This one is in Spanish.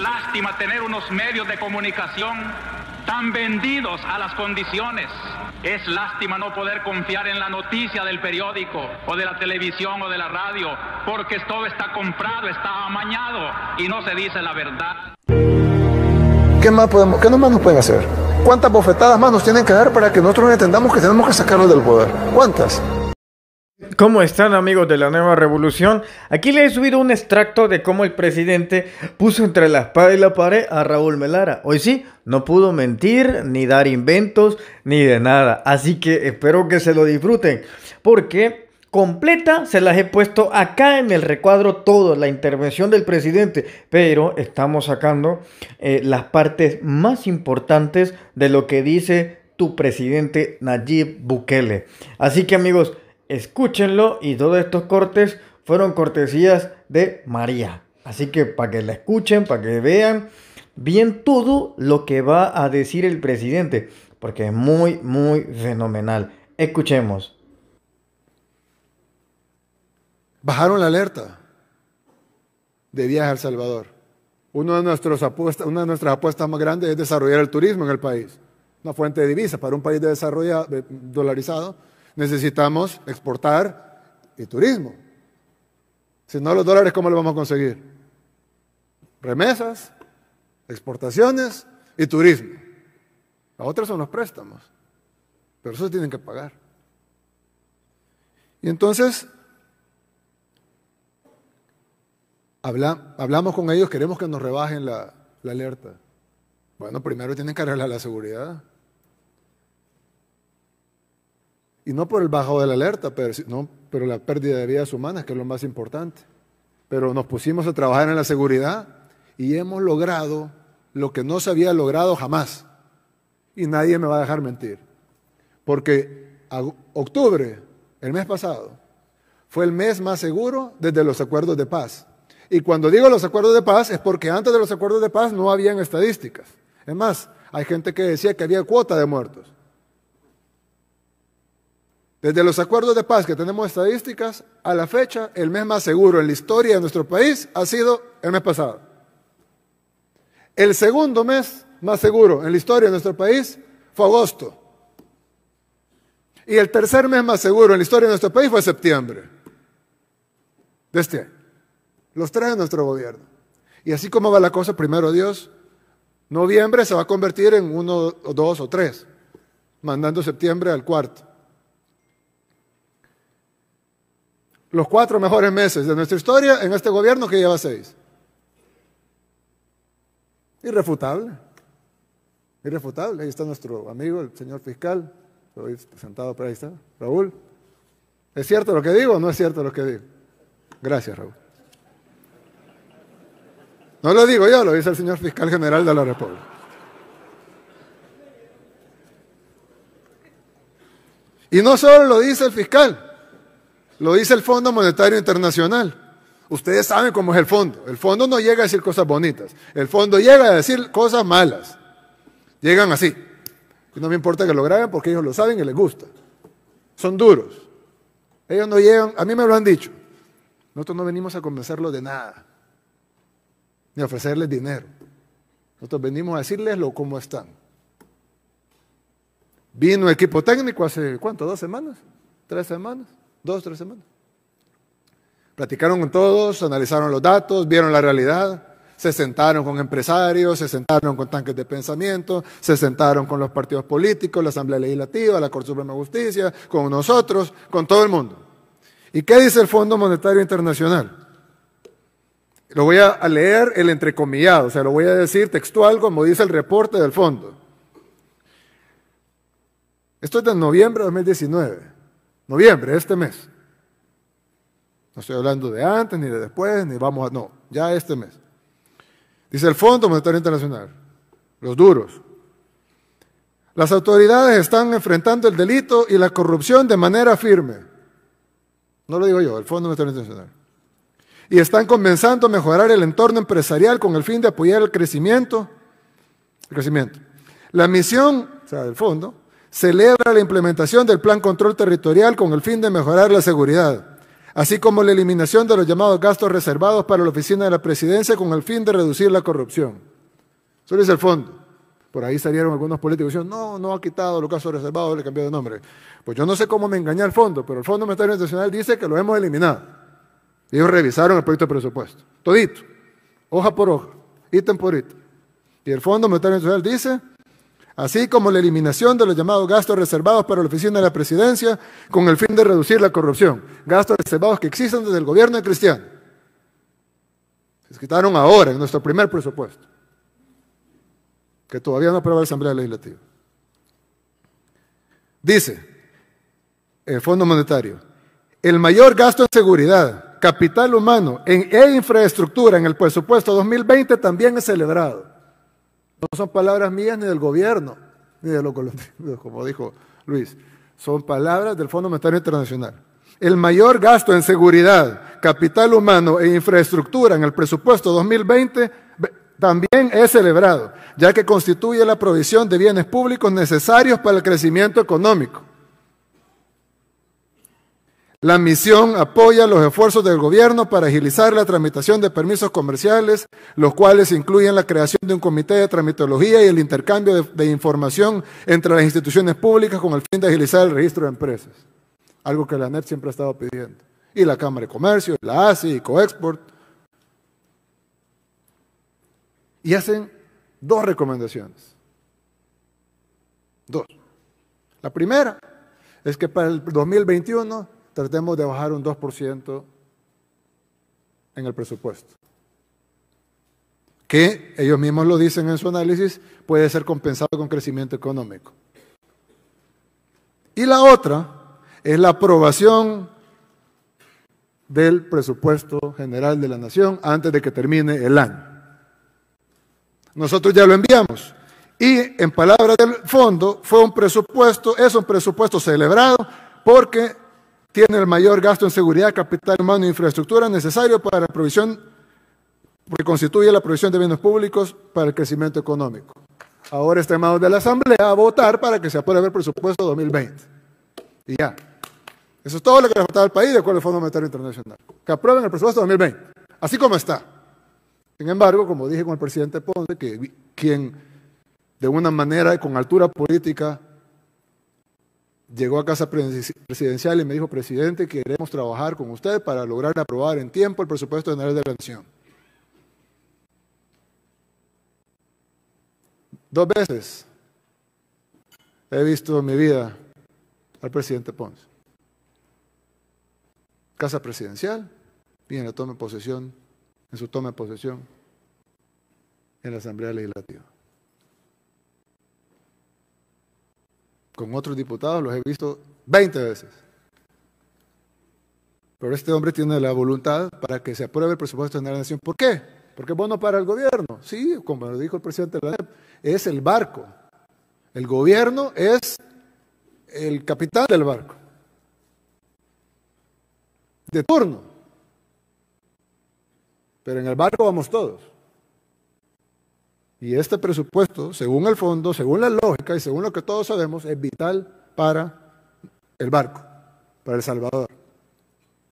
Lástima tener unos medios de comunicación tan vendidos a las condiciones. Es lástima no poder confiar en la noticia del periódico o de la televisión o de la radio, porque todo está comprado, está amañado y no se dice la verdad. ¿Qué más podemos, qué más nos pueden hacer? ¿Cuántas bofetadas más nos tienen que dar para que nosotros entendamos que tenemos que sacarlos del poder? ¿Cuántas? ¿Cómo están amigos de la nueva revolución? Aquí les he subido un extracto de cómo el presidente puso entre la espada y la pared a Raúl Melara. Hoy sí, no pudo mentir, ni dar inventos, ni de nada. Así que espero que se lo disfruten. Porque completa se las he puesto acá en el recuadro toda la intervención del presidente. Pero estamos sacando eh, las partes más importantes de lo que dice tu presidente Nayib Bukele. Así que amigos, escúchenlo y todos estos cortes fueron cortesías de María. Así que para que la escuchen, para que vean bien todo lo que va a decir el presidente, porque es muy, muy fenomenal. Escuchemos. Bajaron la alerta de viaje al Salvador. Una de, nuestros apuestas, una de nuestras apuestas más grandes es desarrollar el turismo en el país, una fuente de divisas para un país de desarrollo dolarizado Necesitamos exportar y turismo. Si no los dólares, ¿cómo lo vamos a conseguir? Remesas, exportaciones y turismo. La otra son los préstamos, pero eso tienen que pagar. Y entonces, hablamos con ellos, queremos que nos rebajen la, la alerta. Bueno, primero tienen que arreglar la seguridad. Y no por el bajo de la alerta, pero, no, pero la pérdida de vidas humanas, que es lo más importante. Pero nos pusimos a trabajar en la seguridad y hemos logrado lo que no se había logrado jamás. Y nadie me va a dejar mentir. Porque octubre, el mes pasado, fue el mes más seguro desde los acuerdos de paz. Y cuando digo los acuerdos de paz es porque antes de los acuerdos de paz no habían estadísticas. Es más, hay gente que decía que había cuota de muertos. Desde los acuerdos de paz que tenemos estadísticas, a la fecha, el mes más seguro en la historia de nuestro país ha sido el mes pasado. El segundo mes más seguro en la historia de nuestro país fue agosto. Y el tercer mes más seguro en la historia de nuestro país fue septiembre. De este año. Los trae nuestro gobierno. Y así como va la cosa, primero Dios, noviembre se va a convertir en uno, o dos o tres, mandando septiembre al cuarto. los cuatro mejores meses de nuestra historia en este gobierno que lleva seis. Irrefutable. Irrefutable. Ahí está nuestro amigo, el señor fiscal. Estoy sentado pero ahí está. Raúl. ¿Es cierto lo que digo o no es cierto lo que digo? Gracias, Raúl. No lo digo yo, lo dice el señor fiscal general de la República. Y no solo lo dice el fiscal. Lo dice el Fondo Monetario Internacional. Ustedes saben cómo es el fondo. El fondo no llega a decir cosas bonitas. El fondo llega a decir cosas malas. Llegan así. no me importa que lo graben porque ellos lo saben y les gusta. Son duros. Ellos no llegan, a mí me lo han dicho. Nosotros no venimos a convencerlos de nada, ni a ofrecerles dinero. Nosotros venimos a decirles lo cómo están. Vino equipo técnico hace, ¿cuánto? ¿Dos semanas? ¿Tres semanas? dos, tres semanas. Platicaron con todos, analizaron los datos, vieron la realidad, se sentaron con empresarios, se sentaron con tanques de pensamiento, se sentaron con los partidos políticos, la Asamblea Legislativa, la Corte Suprema de Justicia, con nosotros, con todo el mundo. ¿Y qué dice el Fondo Monetario Internacional? Lo voy a leer el entrecomillado, o sea, lo voy a decir textual como dice el reporte del fondo. Esto es de noviembre de 2019 noviembre, este mes. No estoy hablando de antes, ni de después, ni vamos a... No, ya este mes. Dice el Fondo Monetario Internacional, los duros. Las autoridades están enfrentando el delito y la corrupción de manera firme. No lo digo yo, el Fondo Monetario Internacional. Y están comenzando a mejorar el entorno empresarial con el fin de apoyar el crecimiento. El crecimiento. La misión, o sea, del fondo, celebra la implementación del Plan Control Territorial con el fin de mejorar la seguridad, así como la eliminación de los llamados gastos reservados para la Oficina de la Presidencia con el fin de reducir la corrupción. Eso dice el fondo. Por ahí salieron algunos políticos y dijeron, no, no ha quitado los gastos reservados, le cambió de nombre. Pues yo no sé cómo me engaña el fondo, pero el Fondo Monetario Internacional dice que lo hemos eliminado. Ellos revisaron el proyecto de presupuesto, todito, hoja por hoja, ítem por ítem. Y el Fondo Monetario Internacional dice así como la eliminación de los llamados gastos reservados para la oficina de la presidencia con el fin de reducir la corrupción, gastos reservados que existen desde el gobierno de Cristiano. Se quitaron ahora en nuestro primer presupuesto, que todavía no aprueba la Asamblea Legislativa. Dice el eh, Fondo Monetario, el mayor gasto en seguridad, capital humano en, e infraestructura en el presupuesto 2020 también es celebrado. No son palabras mías ni del gobierno, ni de los colombianos, como dijo Luis. Son palabras del Fondo Monetario Internacional. El mayor gasto en seguridad, capital humano e infraestructura en el presupuesto 2020 también es celebrado, ya que constituye la provisión de bienes públicos necesarios para el crecimiento económico. La misión apoya los esfuerzos del gobierno para agilizar la tramitación de permisos comerciales, los cuales incluyen la creación de un comité de tramitología y el intercambio de, información entre las instituciones públicas con el fin de agilizar el registro de empresas. Algo que la ANEP siempre ha estado pidiendo. Y la Cámara de Comercio, la ASI y Coexport. Y hacen dos recomendaciones. Dos. La primera es que para el 2021 tratemos de bajar un 2% en el presupuesto. Que ellos mismos lo dicen en su análisis, puede ser compensado con crecimiento económico. Y la otra es la aprobación del presupuesto general de la nación antes de que termine el año. Nosotros ya lo enviamos. Y en palabras del fondo, fue un presupuesto, es un presupuesto celebrado porque tiene el mayor gasto en seguridad, capital humano e infraestructura necesario para la provisión, porque constituye la provisión de bienes públicos para el crecimiento económico. Ahora está en de la Asamblea a votar para que se apruebe el presupuesto 2020. Y ya. Eso es todo lo que le faltaba al país de acuerdo al Fondo Monetario Internacional. Que aprueben el presupuesto 2020, así como está. Sin embargo, como dije con el presidente Ponce, que quien de una manera y con altura política llegó a casa presidencial y me dijo, presidente, queremos trabajar con usted para lograr aprobar en tiempo el presupuesto general de la Nación. Dos veces he visto en mi vida al presidente Ponce. Casa presidencial y en la posesión, en su toma de posesión en la Asamblea Legislativa. Con otros diputados los he visto 20 veces. Pero este hombre tiene la voluntad para que se apruebe el presupuesto de la nación. ¿Por qué? Porque es bueno para el gobierno. Sí, como lo dijo el presidente de la NEP, es el barco. El gobierno es el capital del barco. De turno. Pero en el barco vamos todos. Y este presupuesto, según el fondo, según la lógica y según lo que todos sabemos, es vital para el barco, para El Salvador.